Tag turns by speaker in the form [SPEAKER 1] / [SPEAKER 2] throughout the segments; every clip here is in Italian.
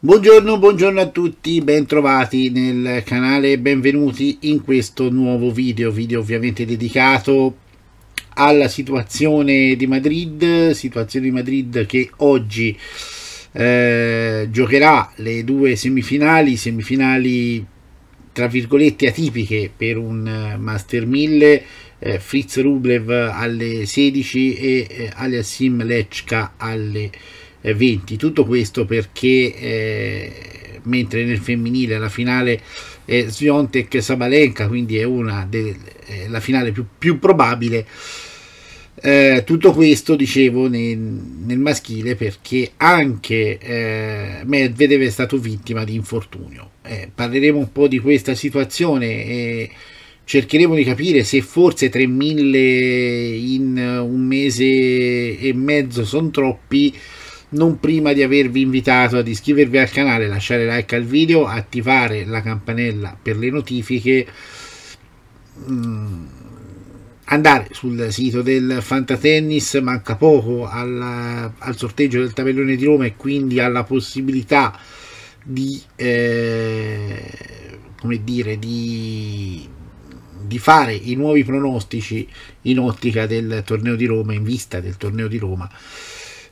[SPEAKER 1] Buongiorno, buongiorno a tutti, bentrovati nel canale e benvenuti in questo nuovo video, video ovviamente dedicato alla situazione di Madrid, situazione di Madrid che oggi eh, giocherà le due semifinali, semifinali tra virgolette atipiche per un eh, Master 1000, eh, Fritz Rublev alle 16 e eh, Aliasim Lechka alle 16. 20. Eh, tutto questo perché eh, mentre nel femminile la finale è Sviontek-Sabalenka, quindi è una della finale più, più probabile. Eh, tutto questo dicevo nel, nel maschile perché anche eh, Medvedev è stato vittima di infortunio. Eh, parleremo un po' di questa situazione e cercheremo di capire se forse 3000 in un mese e mezzo sono troppi non prima di avervi invitato ad iscrivervi al canale, lasciare like al video, attivare la campanella per le notifiche, mm, andare sul sito del Fantatennis, manca poco al, al sorteggio del tabellone di Roma e quindi alla possibilità di, eh, come dire, di di fare i nuovi pronostici in ottica del torneo di Roma, in vista del torneo di Roma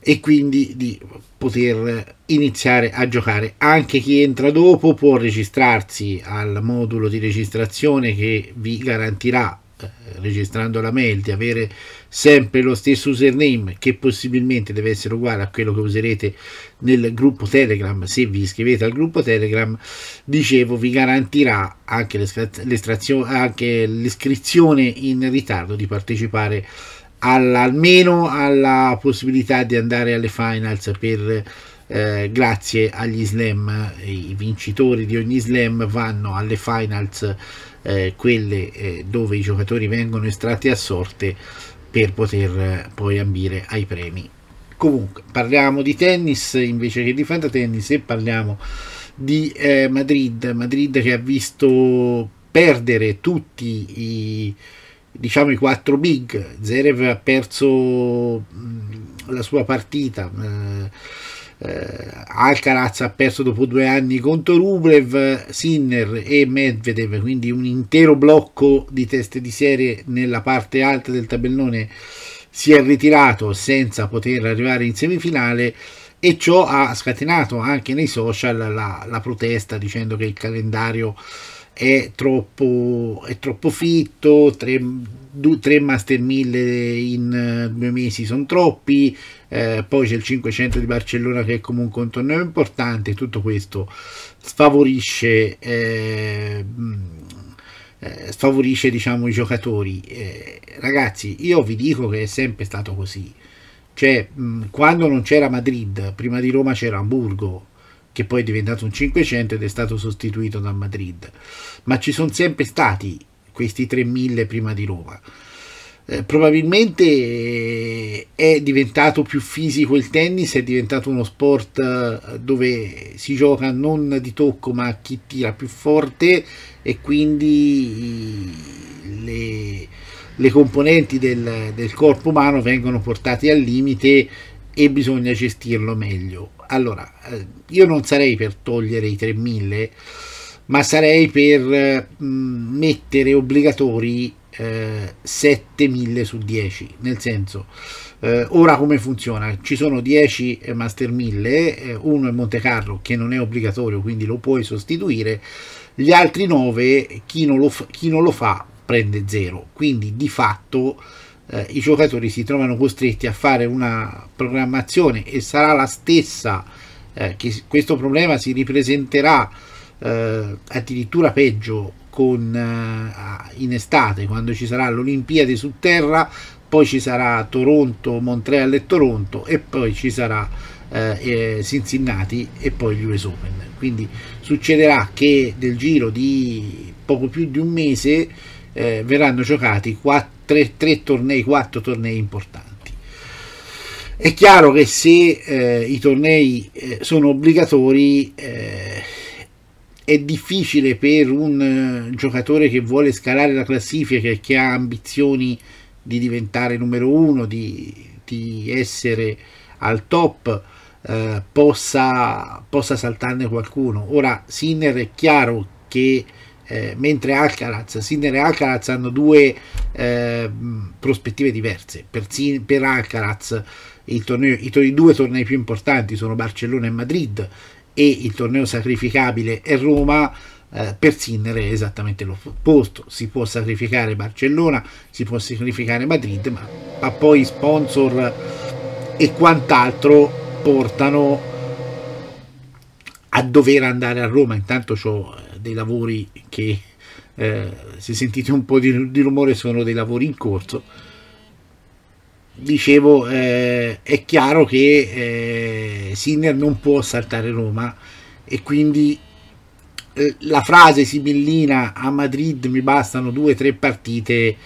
[SPEAKER 1] e quindi di poter iniziare a giocare. Anche chi entra dopo può registrarsi al modulo di registrazione che vi garantirà eh, registrando la mail di avere sempre lo stesso username che possibilmente deve essere uguale a quello che userete nel gruppo telegram se vi iscrivete al gruppo telegram dicevo vi garantirà anche l'iscrizione in ritardo di partecipare a alla, almeno alla possibilità di andare alle finals per, eh, grazie agli slam i vincitori di ogni slam vanno alle finals eh, quelle eh, dove i giocatori vengono estratti a sorte per poter eh, poi ambire ai premi comunque parliamo di tennis invece che di fantatennis e parliamo di eh, Madrid Madrid che ha visto perdere tutti i diciamo i quattro big. Zerev ha perso mm, la sua partita. Eh, eh, Alcaraz ha perso dopo due anni contro Rublev, Sinner e Medvedev, quindi un intero blocco di teste di serie nella parte alta del tabellone si è ritirato senza poter arrivare in semifinale e ciò ha scatenato anche nei social la, la protesta dicendo che il calendario eh, è troppo, è troppo fitto, 3, 2, 3 Master 1000 in eh, due mesi sono troppi, eh, poi c'è il 500 di Barcellona che è comunque un torneo importante, tutto questo sfavorisce, eh, mm, eh sfavorisce diciamo, i giocatori. Eh, ragazzi, io vi dico che è sempre stato così, cioè mm, quando non c'era Madrid, prima di Roma c'era Hamburgo, che poi è diventato un 500 ed è stato sostituito da Madrid. Ma ci sono sempre stati questi 3000 prima di Roma. Eh, probabilmente eh, è diventato più fisico il tennis, è diventato uno sport eh, dove si gioca non di tocco ma chi tira più forte e quindi eh, le, le componenti del, del, corpo umano vengono portate al limite e bisogna gestirlo meglio. Allora, eh, io non sarei per togliere i 3000, ma sarei per eh, mm, mettere obbligatori eh, 7000 su 10 nel senso eh, ora come funziona ci sono 10 master 1000 eh, uno è Monte Carlo che non è obbligatorio quindi lo puoi sostituire gli altri 9 chi non lo, chi non lo fa prende 0 quindi di fatto eh, i giocatori si trovano costretti a fare una programmazione e sarà la stessa eh, che questo problema si ripresenterà eh, addirittura peggio con, eh, in estate quando ci sarà l'Olimpiade su terra poi ci sarà Toronto, Montreal e Toronto e poi ci sarà eh, Cincinnati e poi gli US Open quindi succederà che nel giro di poco più di un mese eh, verranno giocati 4, 3, 3 tornei, 4 tornei importanti. È chiaro che se eh, i tornei eh, sono obbligatori eh, è difficile per un eh, giocatore che vuole scalare la classifica e che ha ambizioni di diventare numero uno, di, di essere al top, eh, possa, possa saltarne qualcuno. Ora Sinner è chiaro che eh, mentre Alcaraz, Sinner e Alcaraz hanno due eh, prospettive diverse. Per, per Alcaraz torneo, i, i due tornei più importanti sono Barcellona e Madrid e il torneo sacrificabile è Roma. Eh, per Sinner è esattamente l'opposto, si può sacrificare Barcellona, si può sacrificare Madrid, ma, poi sponsor e quant'altro portano a dover andare a Roma. Intanto ho eh, dei lavori che eh, se sentite un po' di, di, rumore sono dei lavori in corso dicevo eh, è chiaro che eh, Sinner non può saltare Roma e quindi eh, la frase sibillina a Madrid mi bastano due o tre partite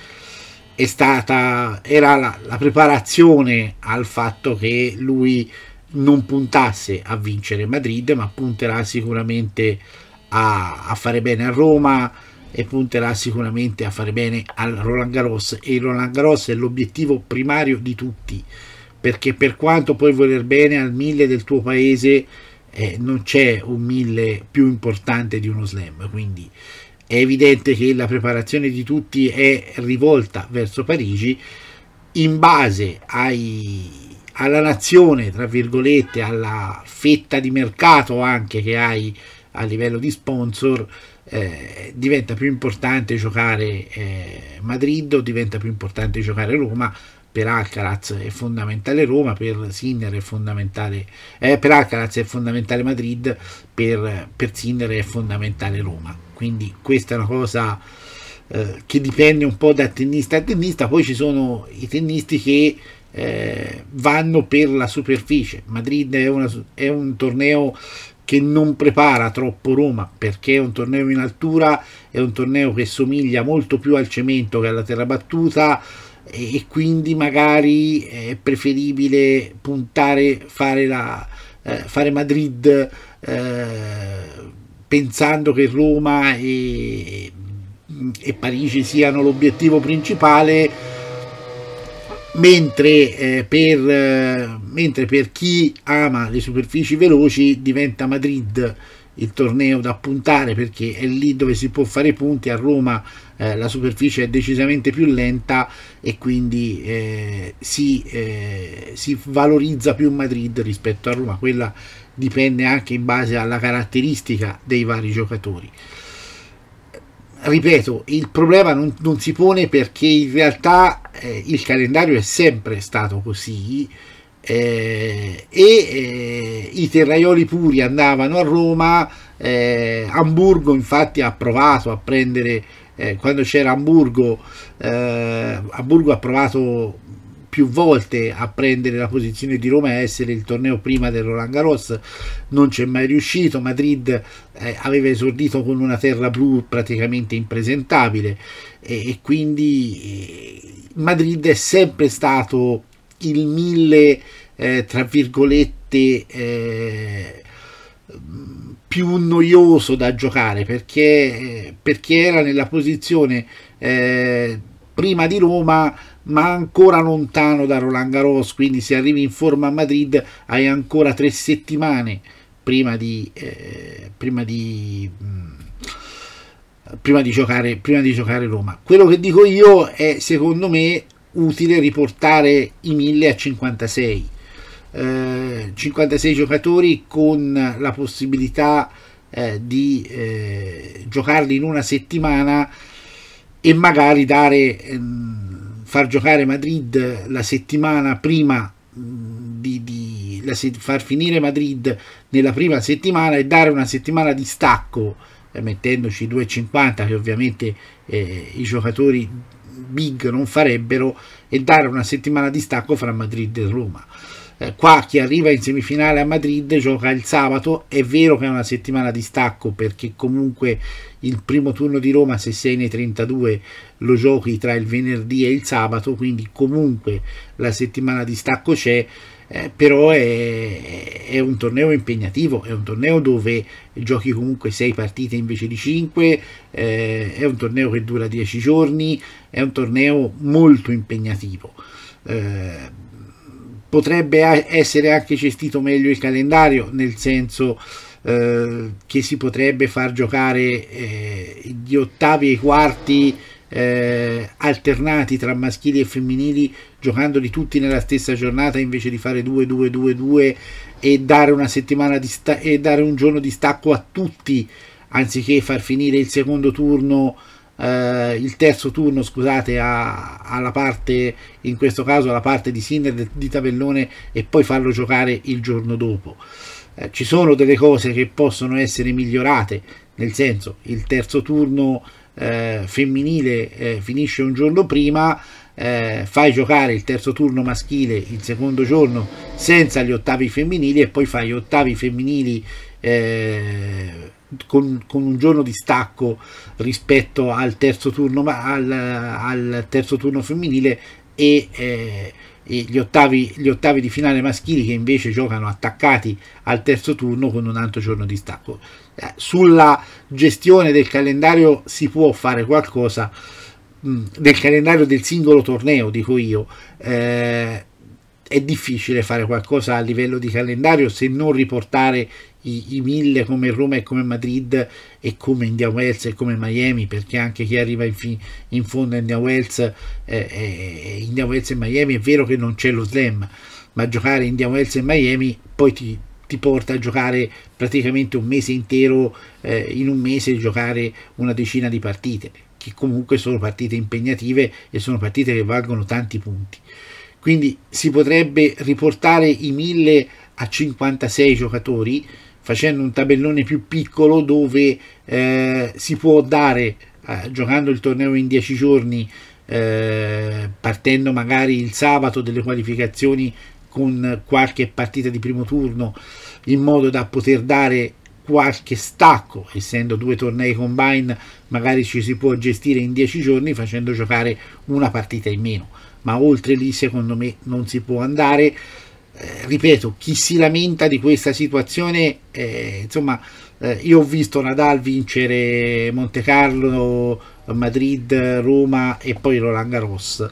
[SPEAKER 1] è stata era la, la preparazione al fatto che lui non puntasse a vincere Madrid ma punterà sicuramente a a, a fare bene a Roma e punterà sicuramente a fare bene al Roland Garros e il Roland Garros è l'obiettivo primario di tutti perché per quanto puoi voler bene al mille del tuo paese eh, non c'è un mille più importante di uno slam quindi è evidente che la preparazione di tutti è rivolta verso Parigi in base ai, alla nazione tra virgolette alla fetta di mercato anche che hai a livello di sponsor eh, diventa più importante giocare eh, Madrid o diventa più importante giocare Roma per Alcaraz è fondamentale Roma per Sinner è fondamentale eh, per Alcaraz è fondamentale Madrid per, per Sinner è fondamentale Roma quindi questa è una cosa eh, che dipende un po' da tennista a tennista poi ci sono i tennisti che eh, vanno per la superficie. Madrid è, una, è, un torneo che non prepara troppo Roma perché è un torneo in altura, è un torneo che somiglia molto più al cemento che alla terra battuta e quindi magari è preferibile puntare, fare, la, eh, fare Madrid eh, pensando che Roma e, e Parigi siano l'obiettivo principale Mentre, eh, per, eh, mentre per chi ama le superfici veloci diventa Madrid il torneo da puntare perché è lì dove si può fare punti a Roma eh, la superficie è decisamente più lenta e quindi eh, si, eh, si, valorizza più Madrid rispetto a Roma quella dipende anche in base alla caratteristica dei vari giocatori ripeto, il problema non, non, si pone perché in realtà eh, il calendario è sempre stato così eh, e eh, i terraioli puri andavano a Roma, Hamburgo eh, infatti ha provato a prendere, eh, quando c'era Hamburgo, Hamburgo eh, ha provato più volte a prendere la posizione di Roma e a essere il torneo prima del Roland Garros, non c'è mai riuscito, Madrid eh, aveva esordito con una terra blu praticamente impresentabile e, e quindi eh, Madrid è sempre stato il mille eh, tra virgolette eh, più noioso da giocare perché, eh, perché era nella posizione eh, prima di Roma ma ancora lontano da Roland Garros, quindi se arrivi in forma a Madrid hai ancora tre settimane prima di, eh, prima di, mh, mm, prima di, giocare, prima di giocare Roma. Quello che dico io è secondo me utile riportare i 1000 a 56. Eh, 56 giocatori con la possibilità eh, di eh, giocarli in una settimana e magari dare ehm, far giocare Madrid la settimana prima mm, di, di la, far finire Madrid nella prima settimana e dare una settimana di stacco eh, mettendoci 2,50 che ovviamente eh, i giocatori big non farebbero e dare una settimana di stacco fra Madrid e Roma eh, qua chi arriva in semifinale a Madrid gioca il sabato, è vero che è una settimana di stacco perché comunque il primo turno di Roma se sei nei 32 lo giochi tra il venerdì e il sabato, quindi comunque la settimana di stacco c'è, eh, però è, è, un torneo impegnativo, è un torneo dove giochi comunque 6 partite invece di 5, eh, è un torneo che dura 10 giorni, è un torneo molto impegnativo. Eh, potrebbe essere anche gestito meglio il calendario, nel senso eh, che si potrebbe far giocare eh, gli ottavi e i quarti eh, alternati tra maschili e femminili, giocandoli tutti nella stessa giornata invece di fare 2-2-2-2 e dare una settimana di sta- e dare un giorno di stacco a tutti, anziché far finire il secondo turno eh, il terzo turno scusate a, alla parte in questo caso alla parte di Sinner di tabellone e poi farlo giocare il giorno dopo eh, ci sono delle cose che possono essere migliorate nel senso il terzo turno eh, femminile eh, finisce un giorno prima eh, fai giocare il terzo turno maschile il secondo giorno senza gli ottavi femminili e poi fai gli ottavi femminili eh, con, con, un giorno di stacco rispetto al terzo turno, al, al terzo turno femminile e, eh, e gli, ottavi, gli, ottavi, di finale maschili che invece giocano attaccati al terzo turno con un altro giorno di stacco. Eh, sulla gestione del calendario si può fare qualcosa, mh, mm, del calendario del singolo torneo, dico io. Eh, è difficile fare qualcosa a livello di calendario se non riportare i, i mille come Roma e come Madrid e come India Wells e come Miami perché anche chi arriva in, fi, in fondo a India Wells, eh, eh, eh, India Wells e Miami è vero che non c'è lo slam ma giocare India Wells e Miami poi ti, ti porta a giocare praticamente un mese intero eh, in un mese giocare una decina di partite che comunque sono partite impegnative e sono partite che valgono tanti punti quindi si potrebbe riportare i mille a 56 giocatori facendo un tabellone più piccolo dove eh, si può dare, eh, giocando il torneo in 10 giorni, eh, partendo magari il sabato delle qualificazioni con qualche partita di primo turno, in modo da poter dare qualche stacco, essendo due tornei combine, magari ci si può gestire in 10 giorni facendo giocare una partita in meno, ma oltre lì secondo me non si può andare. Eh, ripeto, chi si lamenta di questa situazione, eh, insomma, eh, io ho visto Nadal vincere Monte Carlo, Madrid, Roma e poi Roland Garros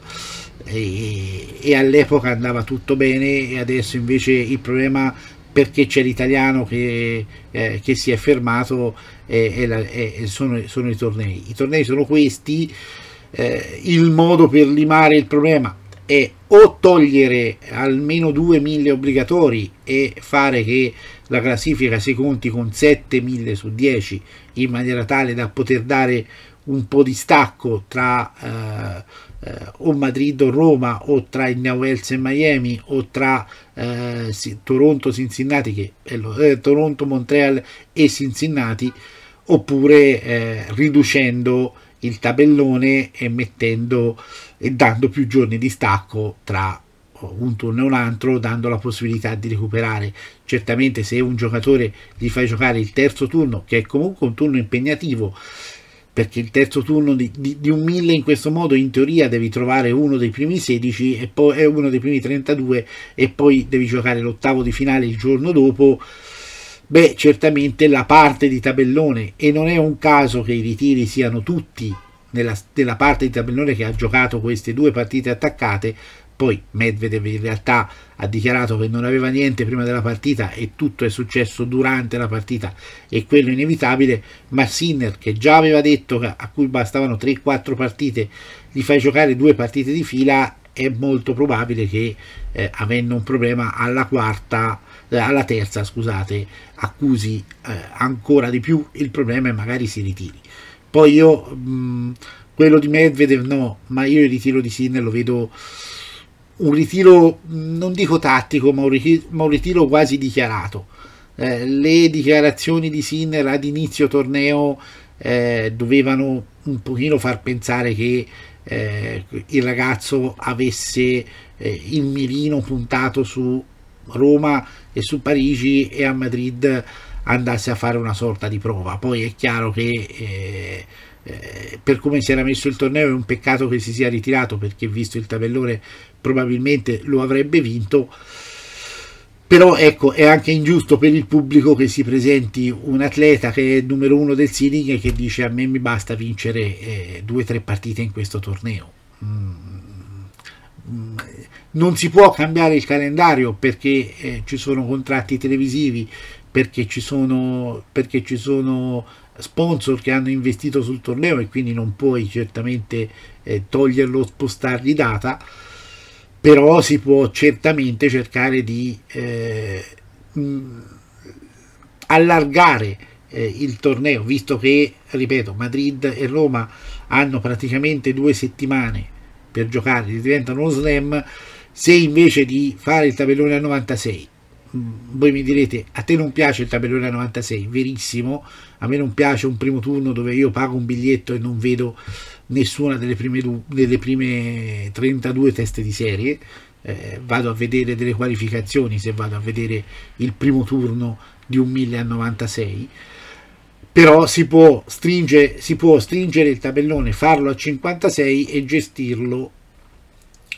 [SPEAKER 1] e, e all'epoca andava tutto bene e adesso invece il problema perché c'è l'italiano che, eh, che, si è fermato e, e, la, e sono, sono, i tornei. I tornei sono questi, eh, il modo per limare il problema è o togliere almeno 2.000 obbligatori e fare che la classifica si conti con 7.000 su 10 in maniera tale da poter dare un po' di stacco tra eh, eh, o Madrid o Roma o tra il New Wales e Miami o tra eh, Toronto, Cincinnati che, eh, Toronto, Montreal e Cincinnati oppure eh, riducendo il tabellone e mettendo e dando più giorni di stacco tra eh, un turno e un altro dando la possibilità di recuperare certamente se un giocatore gli fai giocare il terzo turno che è comunque un turno impegnativo perché il terzo turno di, di, di un 1000 in questo modo in teoria devi trovare uno dei primi 16 e poi è uno dei primi 32 e poi devi giocare l'ottavo di finale il giorno dopo beh certamente la parte di tabellone e non è un caso che i ritiri siano tutti nella, della parte di tabellone che ha giocato queste due partite attaccate. Poi Medvedev in realtà ha dichiarato che non aveva niente prima della partita e tutto è successo durante la partita e quello inevitabile, ma Sinner che già aveva detto a cui bastavano 3-4 partite, gli fai giocare due partite di fila, è molto probabile che eh, avendo un problema alla quarta eh, alla terza, scusate, accusi eh, ancora di più il problema e magari si ritiri. Poi io mh, mm, quello di Medvedev no, ma io il ritiro di Sinner lo vedo un ritiro, non dico tattico, ma un ritiro, ma un ritiro quasi dichiarato. Eh, le dichiarazioni di Sinner ad inizio torneo eh, dovevano un pochino far pensare che eh, il ragazzo avesse eh, il mirino puntato su Roma e su Parigi e a Madrid andasse a fare una sorta di prova. Poi è chiaro che eh, eh, per come si era messo il torneo è un peccato che si sia ritirato perché visto il tabellone probabilmente lo avrebbe vinto. Però ecco, è anche ingiusto per il pubblico che si presenti un atleta che è il numero uno del seeding e che dice a me mi basta vincere eh, due o tre partite in questo torneo. Mm. mm non si può cambiare il calendario perché eh, ci sono contratti televisivi, perché ci sono, perché ci sono sponsor che hanno investito sul torneo e quindi non puoi certamente eh, toglierlo o spostargli data, però si può certamente cercare di eh, mh, allargare eh, il torneo, visto che, ripeto, Madrid e Roma hanno praticamente due settimane per giocare, diventano uno slam, se invece di fare il tabellone a 96 voi mi direte a te non piace il tabellone a 96 verissimo a me non piace un primo turno dove io pago un biglietto e non vedo nessuna delle prime, delle prime 32 teste di serie eh, vado a vedere delle qualificazioni se vado a vedere il primo turno di un 1000 a 96 però si può, stringe, si può stringere il tabellone farlo a 56 e gestirlo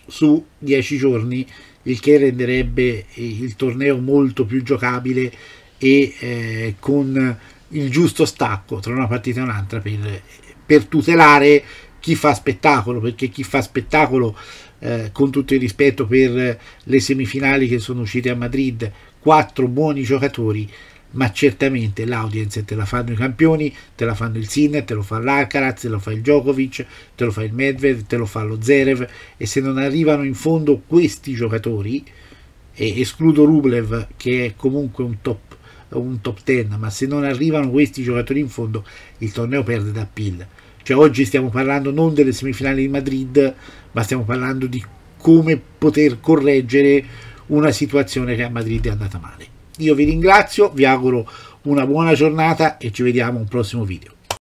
[SPEAKER 1] su 10 giorni il che renderebbe il torneo molto più giocabile e eh, con il giusto stacco tra una partita e un'altra per, per tutelare chi fa spettacolo, perché chi fa spettacolo eh, con tutto il rispetto per le semifinali che sono uscite a Madrid, quattro buoni giocatori ma certamente l'audience te la fanno i campioni, te la fanno il Sinner, te lo fa l'Akaraz, te lo fa il Djokovic, te lo fa il Medved, te lo fa lo Zerev e se non arrivano in fondo questi giocatori, e escludo Rublev che è comunque un top, un top 10, ma se non arrivano questi giocatori in fondo il torneo perde da pill. Cioè oggi stiamo parlando non delle semifinali di Madrid, ma stiamo parlando di come poter correggere una situazione che a Madrid è andata male. Io vi ringrazio, vi auguro una buona giornata e ci vediamo un prossimo video.